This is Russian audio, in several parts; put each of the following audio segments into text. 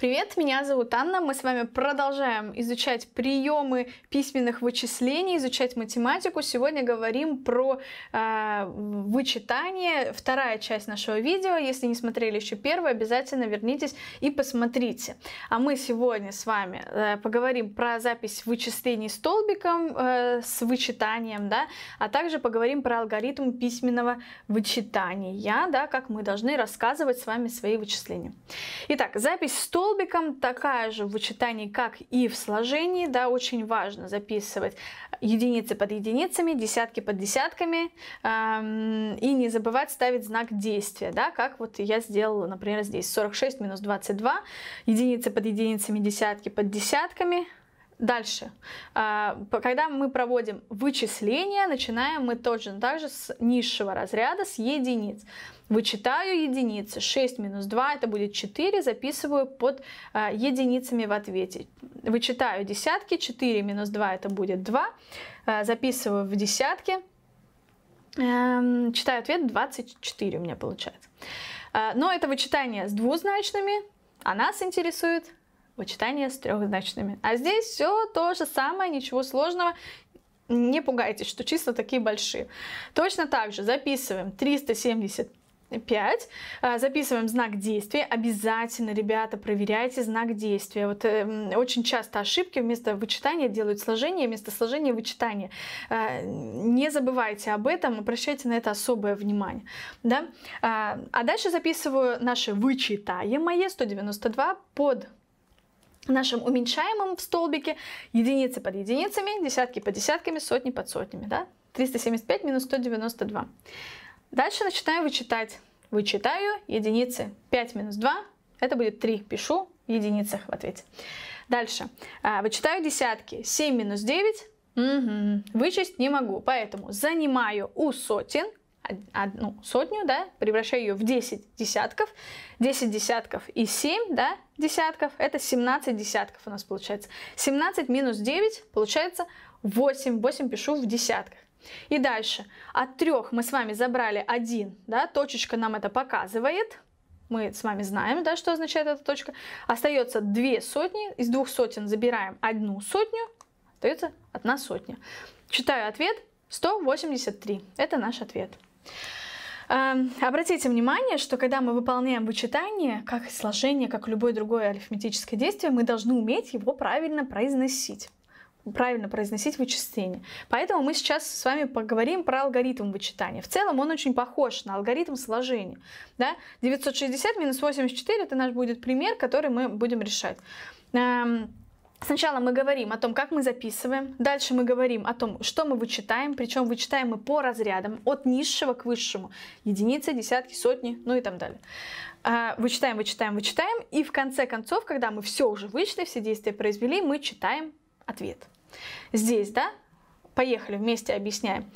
Привет, меня зовут Анна. Мы с вами продолжаем изучать приемы письменных вычислений, изучать математику. Сегодня говорим про э, вычитание. Вторая часть нашего видео. Если не смотрели еще первое, обязательно вернитесь и посмотрите. А мы сегодня с вами э, поговорим про запись вычислений столбиком э, с вычитанием, да, а также поговорим про алгоритм письменного вычитания, да, как мы должны рассказывать с вами свои вычисления. Итак, запись столбиком столбиком, такая же в вычитании, как и в сложении, да, очень важно записывать единицы под единицами, десятки под десятками, эм, и не забывать ставить знак действия, да, как вот я сделала, например, здесь 46 минус 22, единицы под единицами, десятки под десятками – Дальше, а, когда мы проводим вычисления, начинаем мы точно так же с низшего разряда, с единиц. Вычитаю единицы, 6 минус 2, это будет 4, записываю под а, единицами в ответе. Вычитаю десятки, 4 минус 2, это будет 2, а, записываю в десятки, эм, читаю ответ 24 у меня получается. Но это вычитание с двузначными, а нас интересует вычитание с трехзначными. А здесь все то же самое, ничего сложного. Не пугайтесь, что числа такие большие. Точно так же записываем 370 5. А, записываем знак действия. Обязательно, ребята, проверяйте знак действия. Вот э, очень часто ошибки вместо вычитания делают сложение, вместо сложения вычитание. Э, а, не забывайте об этом, обращайте на это особое внимание. Да? Э, а дальше записываю наши вычитаемое 192 под нашем уменьшаемом в столбике единицы под единицами, десятки под десятками, сотни под сотнями. Да? 375 минус 192. Дальше начинаю вычитать. Вычитаю единицы. 5 минус 2, это будет 3. Пишу в единицах в ответе. Дальше. А, вычитаю десятки. 7 минус 9, угу. вычесть не могу. Поэтому занимаю у сотен одну сотню, да, превращаю ее в 10 десятков. 10 десятков и 7, да, десятков, это 17 десятков у нас получается. 17 минус 9 получается 8. 8 пишу в десятках. И дальше. От 3 мы с вами забрали 1, да, точечка нам это показывает. Мы с вами знаем, да, что означает эта точка. Остается 2 сотни. Из двух сотен забираем одну сотню. Остается одна сотня. Читаю ответ. 183. Это наш ответ. Эм, обратите внимание, что когда мы выполняем вычитание, как сложение, как любое другое арифметическое действие, мы должны уметь его правильно произносить правильно произносить вычисление. Поэтому мы сейчас с вами поговорим про алгоритм вычитания. В целом он очень похож на алгоритм сложения. Да? 960 минус 84 это наш будет пример, который мы будем решать. Эм, Сначала мы говорим о том, как мы записываем, дальше мы говорим о том, что мы вычитаем, причем вычитаем мы по разрядам, от низшего к высшему, единицы, десятки, сотни, ну и так далее. А, вычитаем, вычитаем, вычитаем, и в конце концов, когда мы все уже вычли, все действия произвели, мы читаем ответ. Здесь, да, поехали, вместе объясняем.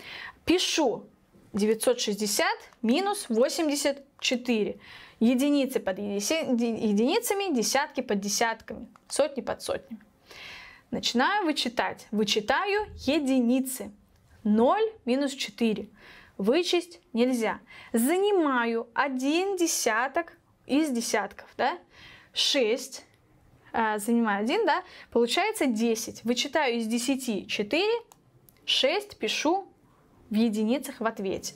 Пишу 960 минус 84. Единицы под еди... единицами, десятки под десятками, сотни под сотнями. Начинаю вычитать. Вычитаю единицы. 0 минус 4. Вычесть нельзя. Занимаю один десяток из десятков. Да? 6 а, занимаю 1, да, получается 10. Вычитаю из 10 4, 6 пишу в единицах в ответе.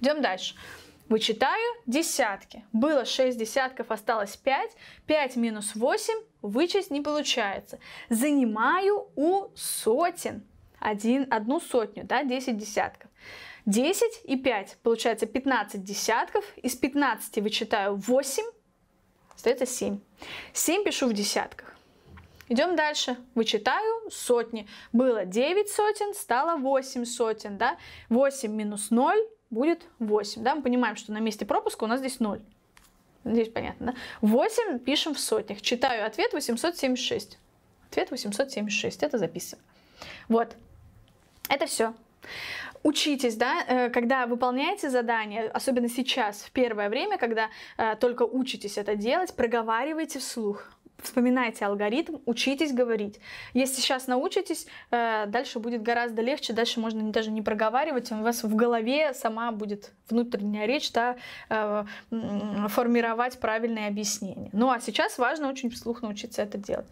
Идем дальше. Вычитаю десятки. Было 6 десятков, осталось 5. 5 минус 8 вычесть не получается. Занимаю у сотен один, одну сотню, да, 10 десятков. 10 и 5, получается 15 десятков. Из 15 вычитаю 8, остается 7. 7 пишу в десятках. Идем дальше. Вычитаю сотни. Было 9 сотен, стало 8 сотен, да. 8 минус 0 будет 8. Да? Мы понимаем, что на месте пропуска у нас здесь 0. Здесь понятно, да? 8 пишем в сотнях. Читаю ответ 876. Ответ 876. Это записываем. Вот. Это все. Учитесь, да, э, когда выполняете задания, особенно сейчас, в первое время, когда э, только учитесь это делать, проговаривайте вслух вспоминайте алгоритм, учитесь говорить. Если сейчас научитесь, э, дальше будет гораздо легче, дальше можно даже не проговаривать, у вас в голове сама будет внутренняя речь, да, э, формировать правильные объяснения. Ну а сейчас важно очень вслух научиться это делать.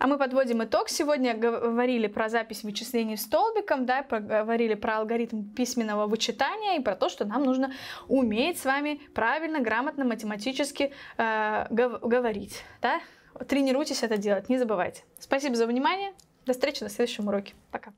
А мы подводим итог. Сегодня говорили про запись вычислений столбиком, да, говорили про алгоритм письменного вычитания и про то, что нам нужно уметь с вами правильно, грамотно, математически э, говорить. Да? Тренируйтесь это делать, не забывайте. Спасибо за внимание. До встречи на следующем уроке. Пока.